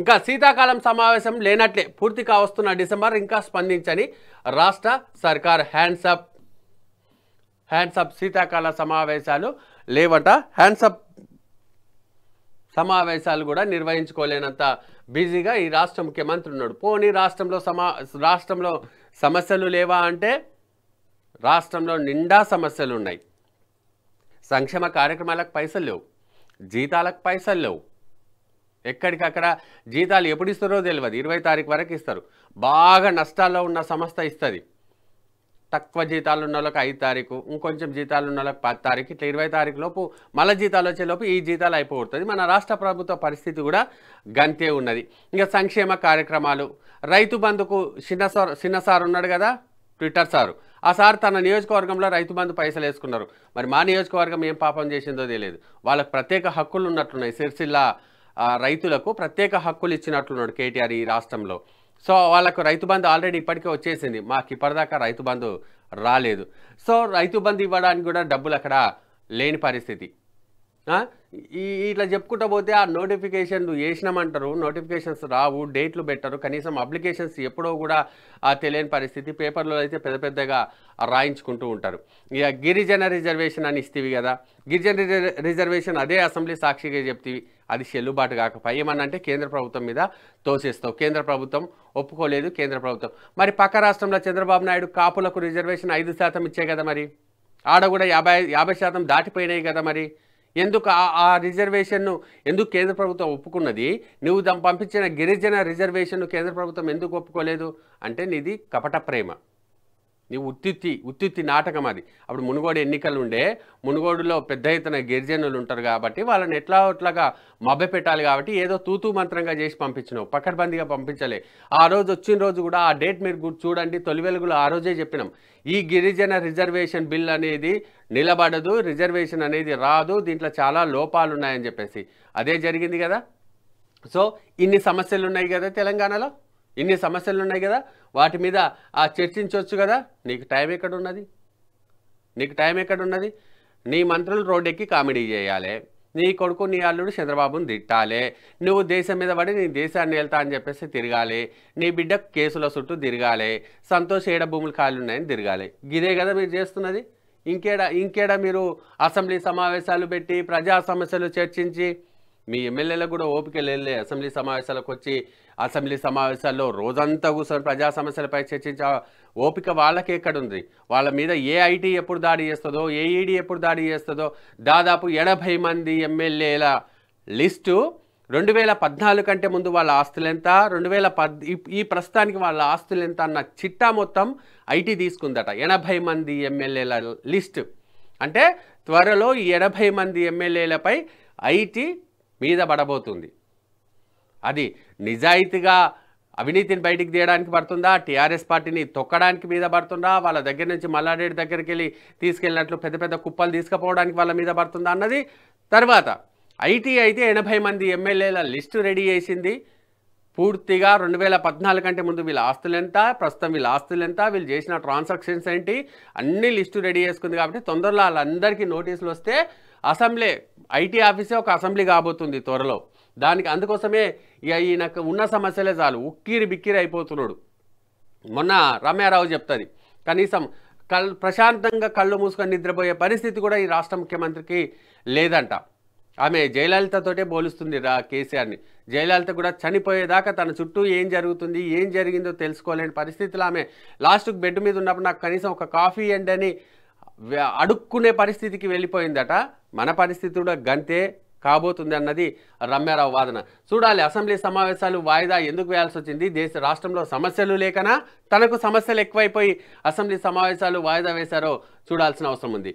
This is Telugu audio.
ఇంకా శీతాకాలం సమావేశం లేనట్లే పూర్తి కావస్తున్న డిసెంబర్ ఇంకా స్పందించని రాష్ట్ర సర్కార్ హ్యాండ్సప్ హ్యాండ్సప్ శీతాకాల సమావేశాలు లేవట హ్యాండ్సప్ సమావేశాలు కూడా నిర్వహించుకోలేనంత బిజీగా ఈ రాష్ట్ర ముఖ్యమంత్రి ఉన్నాడు పోనీ రాష్ట్రంలో సమా రాష్ట్రంలో సమస్యలు లేవా అంటే రాష్ట్రంలో నిండా సమస్యలు ఉన్నాయి సంక్షేమ కార్యక్రమాలకు పైసలు లేవు జీతాలకు పైసలు లేవు ఎక్కడికక్కడ జీతాలు ఎప్పుడు ఇస్తారో తెలియదు ఇరవై తారీఖు వరకు ఇస్తారు బాగా నష్టాల్లో ఉన్న సంస్థ ఇస్తుంది తక్కువ జీతాలు ఉన్న వాళ్ళకి ఐదు తారీఖు ఇంకొంచెం జీతాలు ఉన్న వాళ్ళకి పది తారీఖు ఇట్లా ఇరవై తారీఖు లోపు మళ్ళీ జీతాలు వచ్చేలోపు ఈ జీతాలు అయిపోతుంది మన రాష్ట్ర ప్రభుత్వ పరిస్థితి కూడా గంతే ఉన్నది ఇంకా సంక్షేమ కార్యక్రమాలు రైతు బంధుకు చిన్న సార్ చిన్న సార్ ఉన్నాడు కదా ట్విట్టర్ సారు ఆ సార్ తన నియోజకవర్గంలో రైతు బంధు పైసలు వేసుకున్నారు మరి మా నియోజకవర్గం ఏం పాపం చేసిందో తెలియదు వాళ్ళకి ప్రత్యేక హక్కులు ఉన్నట్లున్నాయి సిరిసిల్లా రైతులకు ప్రత్యేక హక్కులు ఇచ్చినట్లున్నాడు కేటీఆర్ ఈ రాష్ట్రంలో సో వాళ్ళకు రైతు బంధు ఆల్రెడీ ఇప్పటికే వచ్చేసింది మాకు ఇప్పటిదాకా రైతు బంధు రాలేదు సో రైతు బంధు ఇవ్వడానికి కూడా డబ్బులు అక్కడ లేని పరిస్థితి ఈ ఇట్లా చెప్పుకుంటా పోతే ఆ నోటిఫికేషన్లు వేసినామంటారు నోటిఫికేషన్స్ రావు డేట్లు పెట్టరు కనీసం అప్లికేషన్స్ ఎప్పుడో కూడా తెలియని పరిస్థితి పేపర్లో అయితే పెద్ద పెద్దగా రాయించుకుంటూ ఉంటారు ఇక గిరిజన రిజర్వేషన్ అని ఇస్తేవి కదా గిరిజన రిజర్వేషన్ అదే అసెంబ్లీ సాక్షిగా చెప్తీవి అది చెల్లుబాటు కాకపోయి ఏమన్నంటే కేంద్ర ప్రభుత్వం మీద తోసేస్తావు కేంద్ర ప్రభుత్వం ఒప్పుకోలేదు కేంద్ర ప్రభుత్వం మరి పక్క రాష్ట్రంలో చంద్రబాబు నాయుడు కాపులకు రిజర్వేషన్ ఐదు శాతం ఇచ్చే కదా మరి ఆడ కూడా యాభై యాభై శాతం దాటిపోయినాయి కదా మరి ఎందుకు ఆ రిజర్వేషన్ను ఎందుకు కేంద్ర ప్రభుత్వం ఒప్పుకున్నది నువ్వు పంపించిన గిరిజన రిజర్వేషన్ను కేంద్ర ప్రభుత్వం ఎందుకు ఒప్పుకోలేదు అంటే నీది కపట ప్రేమ నీ ఉత్తిత్తి ఉత్తిత్తి నాటకం అది అప్పుడు మునుగోడు ఎన్నికలు ఉండే మునుగోడులో పెద్ద ఎత్తున గిరిజనులు ఉంటారు కాబట్టి వాళ్ళని ఎట్లా ఒట్లాగా మభ్య పెట్టాలి కాబట్టి ఏదో తూతూ మంత్రంగా చేసి పంపించినావు పక్కడబందిగా పంపించలే ఆ రోజు వచ్చిన రోజు కూడా ఆ డేట్ మీరు చూడండి తొలి వెలుగులు ఆ రోజే చెప్పినాం ఈ గిరిజన రిజర్వేషన్ బిల్ అనేది నిలబడదు రిజర్వేషన్ అనేది రాదు దీంట్లో చాలా లోపాలు ఉన్నాయని చెప్పేసి అదే జరిగింది కదా సో ఇన్ని సమస్యలు ఉన్నాయి కదా తెలంగాణలో ఇన్ని సమస్యలు ఉన్నాయి కదా వాటి మీద ఆ చర్చించవచ్చు కదా నీకు టైం ఎక్కడ ఉన్నది నీకు టైం ఎక్కడ ఉన్నది నీ మంత్రులు రోడ్డెక్కి కామెడీ చేయాలి నీ కొడుకు నీ అల్లుడు చంద్రబాబును తిట్టాలి నువ్వు దేశం మీద పడి నీ దేశాన్ని వెళ్తా అని చెప్పేసి తిరగాలి నీ బిడ్డ కేసుల చుట్టూ తిరగాలి సంతోష ఏడ భూములు ఖాళీ ఉన్నాయని తిరగాలి గిదే కదా మీరు చేస్తున్నది ఇంకేడా ఇంకేడా మీరు అసెంబ్లీ సమావేశాలు పెట్టి ప్రజా సమస్యలు చర్చించి మీ ఎమ్మెల్యేలకు కూడా ఓపిక లేదు అసెంబ్లీ సమావేశాలకు వచ్చి అసెంబ్లీ సమావేశాల్లో రోజంతా కూర్చొని ప్రజా సమస్యలపై చర్చించే ఓపిక వాళ్ళకే ఎక్కడుంది వాళ్ళ మీద ఏ ఐటీ ఎప్పుడు దాడి చేస్తుందో ఏ ఈడీ ఎప్పుడు దాడి చేస్తుందో దాదాపు ఎనభై మంది ఎమ్మెల్యేల లిస్టు రెండు వేల పద్నాలుగు కంటే ముందు వాళ్ళ ఆస్తులు ఎంత రెండు వేల పద్ ఈ ప్రస్తుతానికి వాళ్ళ ఆస్తులు ఎంత అన్న చిట్టా మొత్తం ఐటీ తీసుకుందట ఎనభై మంది ఎమ్మెల్యేల లిస్ట్ అంటే త్వరలో ఈ ఎనభై మంది ఎమ్మెల్యేలపై ఐటీ మీద పడబోతుంది అది నిజాయితీగా అవినీతిని బయటికి తీయడానికి పడుతుందా టీఆర్ఎస్ పార్టీని తొక్కడానికి మీద పడుతుందా వాళ్ళ దగ్గర నుంచి మల్లారెడ్డి దగ్గరికి వెళ్ళి తీసుకెళ్ళినట్లు పెద్ద పెద్ద కుప్పలు తీసుకుపోవడానికి వాళ్ళ మీద పడుతుందా అన్నది తర్వాత ఐటీ అయితే ఎనభై మంది ఎమ్మెల్యేల లిస్టు రెడీ చేసింది పూర్తిగా రెండు వేల పద్నాలుగు కంటే ముందు వీళ్ళ ఆస్తులు ఎంత ప్రస్తుతం వీళ్ళ ఆస్తులు ఎంత వీళ్ళు చేసిన ట్రాన్సాక్షన్స్ ఏంటి అన్ని లిస్టు రెడీ చేసుకుంది కాబట్టి తొందరలో వాళ్ళందరికీ నోటీసులు వస్తే అసెంబ్లీ ఐటీ ఆఫీసే ఒక అసెంబ్లీ కాబోతుంది త్వరలో దానికి అందుకోసమే ఇక ఈయనకు ఉన్న సమస్యలే చాలు ఉక్కిరి బిక్కిరి అయిపోతున్నాడు మొన్న రమ్యారావు చెప్తుంది కనీసం కల్ ప్రశాంతంగా కళ్ళు మూసుకొని నిద్రపోయే పరిస్థితి కూడా ఈ రాష్ట్ర ముఖ్యమంత్రికి లేదంట ఆమె జయలలితతోటే పోలుస్తుంది రా కేసీఆర్ని జయలలిత కూడా చనిపోయేదాకా తన చుట్టూ ఏం జరుగుతుంది ఏం జరిగిందో తెలుసుకోలేని పరిస్థితిలో ఆమె లాస్ట్కి బెడ్ మీద ఉన్నప్పుడు నాకు కనీసం ఒక కాఫీ ఎండ్ అని అడుక్కునే పరిస్థితికి వెళ్ళిపోయిందట మన పరిస్థితి కూడా గంతే కాబోతుంది అన్నది రమ్యారావు వాదన చూడాలి అసెంబ్లీ సమావేశాలు వాయిదా ఎందుకు వేయాల్సి వచ్చింది దేశ రాష్ట్రంలో సమస్యలు లేకనా తనకు సమస్యలు ఎక్కువైపోయి అసెంబ్లీ సమావేశాలు వాయిదా వేశారో చూడాల్సిన అవసరం ఉంది